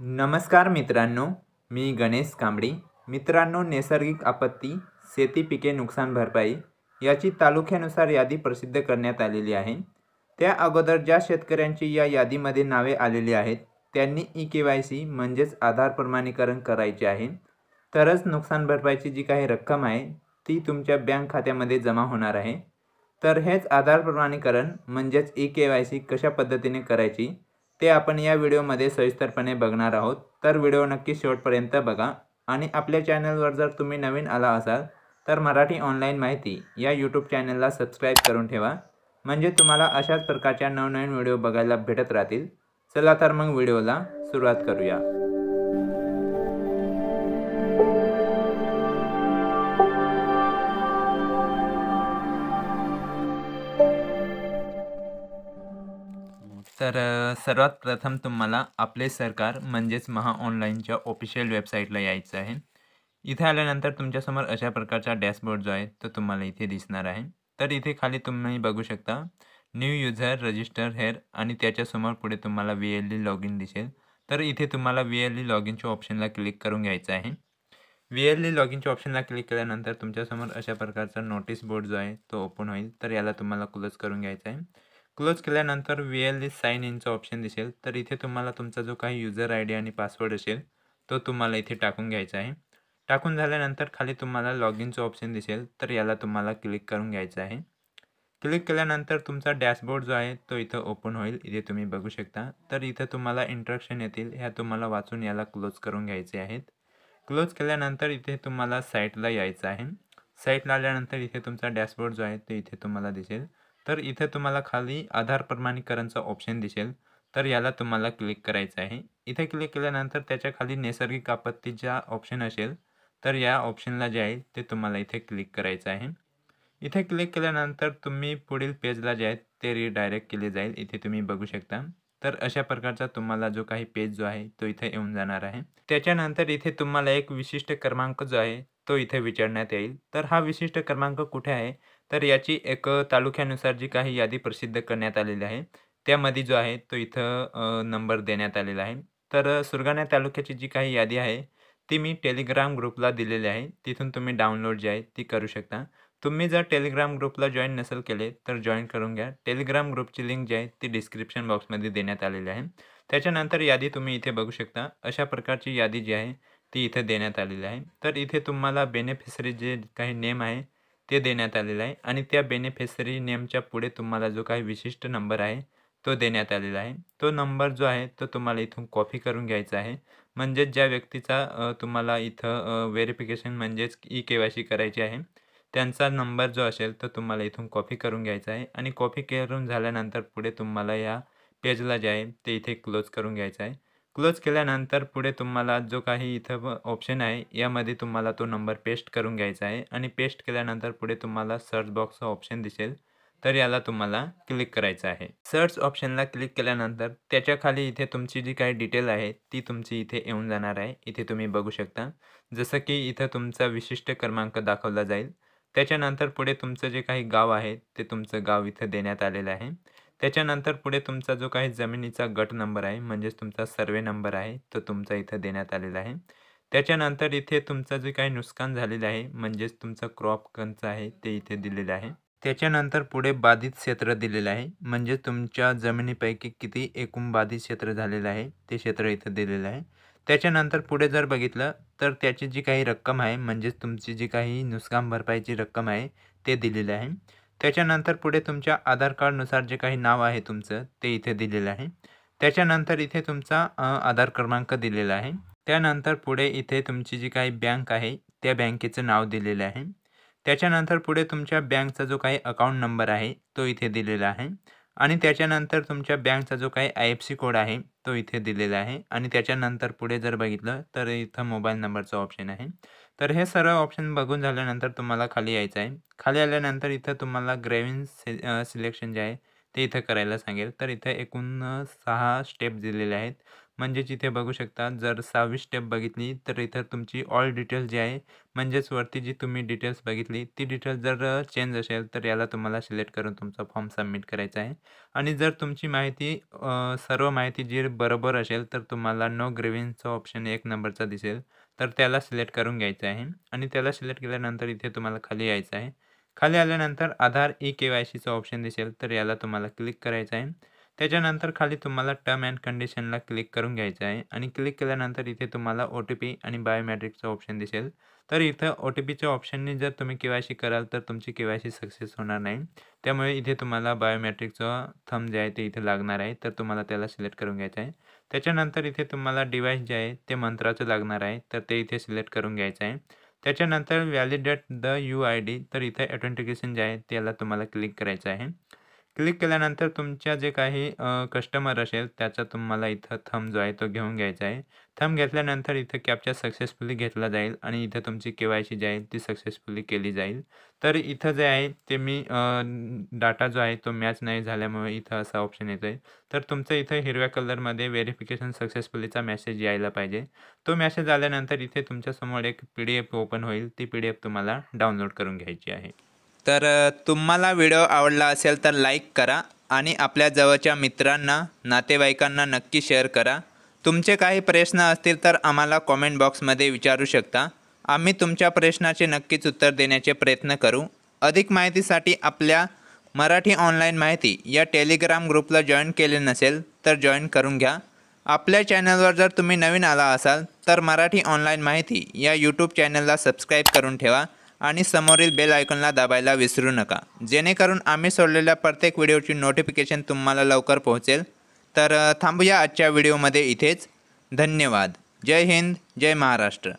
नमस्कार मित्रांनो मी गणेश कांबळी मित्रांनो नैसर्गिक आपत्ती शेती पिके नुकसान भरपाई याची तालुक्यानुसार यादी प्रसिद्ध करण्यात आलेली आहे त्या अगोदर ज्या शेतकऱ्यांची या यादीमध्ये नावे आलेली आहेत त्यांनी ई के वाय सी म्हणजेच आधार प्रमाणीकरण करायचे आहे तरच नुकसान भरपाईची जी काही रक्कम आहे ती तुमच्या बँक खात्यामध्ये जमा होणार आहे तर हेच आधार प्रमाणीकरण म्हणजेच ई के वाय सी कशा पद्धतीने करायची ते आपण या व्हिडिओमध्ये सविस्तरपणे बघणार आहोत तर व्हिडिओ नक्की शेवटपर्यंत बघा आणि आपल्या चॅनलवर जर तुम्ही नवीन आला असाल तर मराठी ऑनलाईन माहिती या यूट्यूब चॅनलला सबस्क्राईब करून ठेवा म्हणजे तुम्हाला अशाच प्रकारच्या नवनवीन व्हिडिओ बघायला भेटत राहतील चला तर मग व्हिडिओला सुरुवात करूया तर सर्वात प्रथम तुम्हाला आपले सरकार म्हणजेच महा ऑनलाईनच्या ऑफिशियल वेबसाईटला यायचं आहे इथे आल्यानंतर तुमच्यासमोर अशा प्रकारचा डॅशबोर्ड जो आहे तो तुम्हाला इथे दिसणार आहे तर इथे खाली तुम्ही बघू शकता न्यू युझर रजिस्टर हेअर आणि त्याच्यासमोर पुढे तुम्हाला V L E log in दिसेल तर इथे तुम्हाला व्ही एल ई लॉग इनच्या ऑप्शनला क्लिक करून घ्यायचं आहे व्ही एल ई लॉग इनच्या ऑप्शनला क्लिक केल्यानंतर तुमच्यासमोर अशा प्रकारचा नोटीस बोर्ड जो आहे तो ओपन होईल तर याला तुम्हाला क्लोज करून घ्यायचा आहे क्लोज केल्यानंतर वी एल साइन साईन इनचा ऑप्शन दिसेल तर इथे तुम्हाला तुमचा जो काही युजर आय डी आणि पासवर्ड असेल तो तुम्हाला इथे टाकून घ्यायचा आहे टाकून झाल्यानंतर खाली तुम्हाला लॉग इनचं ऑप्शन दिसेल तर याला तुम्हाला क्लिक करून घ्यायचं आहे क्लिक केल्यानंतर तुमचा डॅशबोर्ड जो आहे तो इथं ओपन होईल इथे तुम्ही बघू शकता तर इथं तुम्हाला इंट्रक्शन येतील ह्या तुम्हाला वाचून याला क्लोज करून घ्यायचे आहेत क्लोज केल्यानंतर इथे तुम्हाला साईटला यायचं आहे साईटला आल्यानंतर इथे तुमचा डॅशबोर्ड जो आहे तो इथे तुम्हाला दिसेल तर इथे तुम्हाला खाली आधार प्रमाणीकरणचा ऑप्शन दिसेल तर याला तुम्हाला क्लिक करायचं आहे इथे क्लिक केल्यानंतर त्याच्या खाली नैसर्गिक आपत्ती ज्या ऑप्शन असेल तर या ऑप्शनला जे आहे ते तुम्हाला इथे क्लिक करायचं आहे इथे क्लिक केल्यानंतर तुम्ही पुढील पेजला जे आहे ते रिडायरेक्ट केले जाईल इथे तुम्ही बघू शकता तर अशा प्रकारचा तुम्हाला जो काही पेज जो आहे तो इथे येऊन जाणार आहे त्याच्यानंतर इथे तुम्हाला एक विशिष्ट क्रमांक जो आहे तो इथे विचारण्यात येईल तर हा विशिष्ट क्रमांक कुठे आहे तर याची एक तालुक्यानुसार जी काही यादी प्रसिद्ध करण्यात आलेली आहे त्यामध्ये जो आहे तो इथं नंबर देण्यात आलेला आहे तर सुरगाणा तालुक्याची जी काही यादी आहे ती मी टेलिग्राम ग्रुपला दिलेली आहे तिथून तुम्ही डाउनलोड जी आहे ती करू शकता तुम्ही जर टेलिग्राम ग्रुपला जॉईन नसेल केले तर जॉईन करून घ्या टेलिग्राम ग्रुपची लिंक जी आहे ती डिस्क्रिप्शन बॉक्समध्ये देण्यात आलेली आहे त्याच्यानंतर यादी तुम्ही इथे बघू शकता अशा प्रकारची यादी जी आहे ती इथे देण्यात आलेली आहे तर इथे तुम्हाला बेनिफिशरी जे काही नेम आहे ते देण्यात आलेलं आहे आणि त्या बेनिफिशरी नेमच्या पुढे तुम्हाला जो काही विशिष्ट नंबर आहे तो देण्यात आलेला आहे तो नंबर जो आहे तो तुम्हाला इथून कॉपी करून घ्यायचा आहे म्हणजेच ज्या व्यक्तीचा तुम्हाला इथं व्हेरिफिकेशन म्हणजेच ई के करायची आहे त्यांचा नंबर जो असेल तो तुम्हाला इथून कॉपी करून घ्यायचा आहे आणि कॉपी करून झाल्यानंतर पुढे तुम्हाला या पेजला जे आहे ते इथे क्लोज करून घ्यायचं आहे क्लोज केल्यानंतर पुढे तुम्हाला जो काही इथं ऑप्शन आहे यामध्ये तुम्हाला तो नंबर पेस्ट करून घ्यायचा आहे आणि पेस्ट केल्यानंतर पुढे तुम्हाला सर्च बॉक्सचा ऑप्शन दिसेल तर याला तुम्हाला क्लिक करायचं आहे सर्च ऑप्शनला क्लिक केल्यानंतर त्याच्या खाली इथे तुमची जी काही डिटेल आहे ती तुमची इथे येऊन जाणार आहे इथे तुम्ही बघू शकता जसं की इथं तुमचा विशिष्ट क्रमांक दाखवला जाईल त्याच्यानंतर पुढे तुमचं जे काही गाव आहे ते तुमचं गाव इथं देण्यात आलेलं आहे त्याच्यानंतर पुढे तुमचा जो काही जमिनीचा गट नंबर आहे म्हणजेच तुमचा सर्वे नंबर आहे तो तुमचा इथं देण्यात आलेला आहे त्याच्यानंतर इथे तुमचं जे काही नुकसान झालेलं आहे म्हणजेच तुमचं क्रॉप कंच आहे ते इथे दिलेलं आहे त्याच्यानंतर पुढे बाधित क्षेत्र दिलेलं आहे म्हणजे तुमच्या जमिनीपैकी किती एकूण बाधित क्षेत्र झालेलं आहे ते क्षेत्र इथं दिलेलं आहे त्याच्यानंतर पुढे जर बघितलं तर त्याची जी काही रक्कम आहे म्हणजेच तुमची जी काही नुकसान भरपाईची रक्कम आहे ते दिलेलं आहे त्याच्यानंतर पुढे तुमच्या आधार कार्डनुसार जे काही नाव आहे तुमचं ते इथे दिलेलं आहे त्याच्यानंतर इथे तुमचा आधार क्रमांक दिलेला आहे त्यानंतर पुढे इथे तुमची जी काही बँक आहे त्या बँकेचं नाव दिलेलं आहे त्याच्यानंतर पुढे तुमच्या बँकचा जो काही अकाउंट नंबर आहे तो इथे दिलेला आहे आणि त्याच्यानंतर तुमच्या बँकचा जो काही आय एफ सी कोड आहे तो इथे दिलेला आहे आणि त्याच्यानंतर पुढे जर बघितलं तर इथं मोबाईल नंबरचं ऑप्शन आहे तर हे सर्व ऑप्शन बघून झाल्यानंतर तुम्हाला खाली यायचं आहे खाली आल्यानंतर इथं तुम्हाला ग्रेविन सि सिलेक्शन जे आहे ते इथं करायला सांगेल तर इथं एकूण सहा स्टेप दिलेले आहेत म्हणजेच इथे बघू शकता जर सहावी स्टेप बघितली तर इथं तुमची ऑल डिटेल्स जी आहे म्हणजेच वरती जी तुम्ही डिटेल्स बघितली ती डिटेल्स जर चेंज असेल तर याला तुम्हाला सिलेक्ट करून तुमचा फॉर्म सबमिट करायचा आहे आणि जर तुमची माहिती सर्व माहिती जी बरोबर असेल तर तुम्हाला नो ग्रेव्हिंगचं ऑप्शन एक नंबरचा दिसेल तर त्याला सिलेक्ट करून घ्यायचं आहे आणि त्याला सिलेक्ट केल्यानंतर इथे तुम्हाला खाली यायचं आहे खाली आल्यानंतर आधार ई के वाय सीचं ऑप्शन दिसेल तर याला तुम्हाला क्लिक करायचं आहे त्याच्यानंतर खाली तुम्हाला टर्म अँड कंडिशनला क्लिक करून घ्यायचं आहे आणि क्लिक केल्यानंतर इथे तुम्हाला ओ टी पी आणि बायोमॅट्रिकचं ऑप्शन दिसेल तर इथं ओ टी पीच्या ऑप्शनने जर तुम्ही के वाय सी कराल तर तुमची के वाय सी सक्सेस होणार नाही त्यामुळे इथे तुम्हाला बायोमॅट्रिकचं थम जे आहे ते इथे लागणार आहे तर तुम्हाला त्याला सिलेक्ट करून घ्यायचं आहे त्याच्यानंतर इथे तुम्हाला डिवाईस जे आहे ते मंत्राचं लागणार आहे तर ते इथे सिलेक्ट करून घ्यायचं आहे त्याच्यानंतर validate the U I D तर इथे ऑथेंटिकेशन जे आहे त्याला तुम्हाला क्लिक करायचं आहे क्लिक केल्यानंतर तुमच्या जे काही कस्टमर असेल त्याचा तुम्हाला इथं थम जो आहे तो घेऊन घ्यायचा आहे थम घेतल्यानंतर इथं कॅप्चर सक्सेसफुली घेतला जाईल आणि इथं तुमची के वाय सी जी आहे ती सक्सेसफुली केली जाईल तर इथं जे आहे ते मी डाटा जो आहे तो मॅच नाही झाल्यामुळे इथं असा ऑप्शन येतो आहे तर तुमचं इथं हिरव्या कलरमध्ये व्हेरिफिकेशन सक्सेसफुलीचा मेसेज यायला पाहिजे तो मेसेज आल्यानंतर इथे तुमच्यासमोर एक पी डी एफ ओपन होईल ती पी डी एफ तुम्हाला डाउनलोड करून घ्यायची आहे तर तुम्हाला व्हिडिओ आवडला असेल तर लाईक करा आणि आपल्या जवळच्या मित्रांना नातेवाईकांना नक्की शेअर करा तुमचे काही प्रश्न असतील तर आम्हाला कॉमेंट बॉक्समध्ये विचारू शकता आम्ही तुमच्या प्रश्नाचे नक्कीच उत्तर देण्याचे प्रयत्न करू अधिक माहितीसाठी आपल्या मराठी ऑनलाईन माहिती या टेलिग्राम ग्रुपला जॉईन केले नसेल तर जॉईन करून घ्या आपल्या चॅनलवर जर तुम्ही नवीन आला असाल तर मराठी ऑनलाईन माहिती या यूट्यूब चॅनलला सबस्क्राईब करून ठेवा आणि समोरील बेल आयकॉनला दाबायला विसरू नका जेणेकरून आम्ही सोडलेल्या प्रत्येक व्हिडिओची नोटिफिकेशन तुम्हाला लवकर पोहोचेल तर थांबूया आजच्या व्हिडिओमध्ये इथेच धन्यवाद जय हिंद जय महाराष्ट्र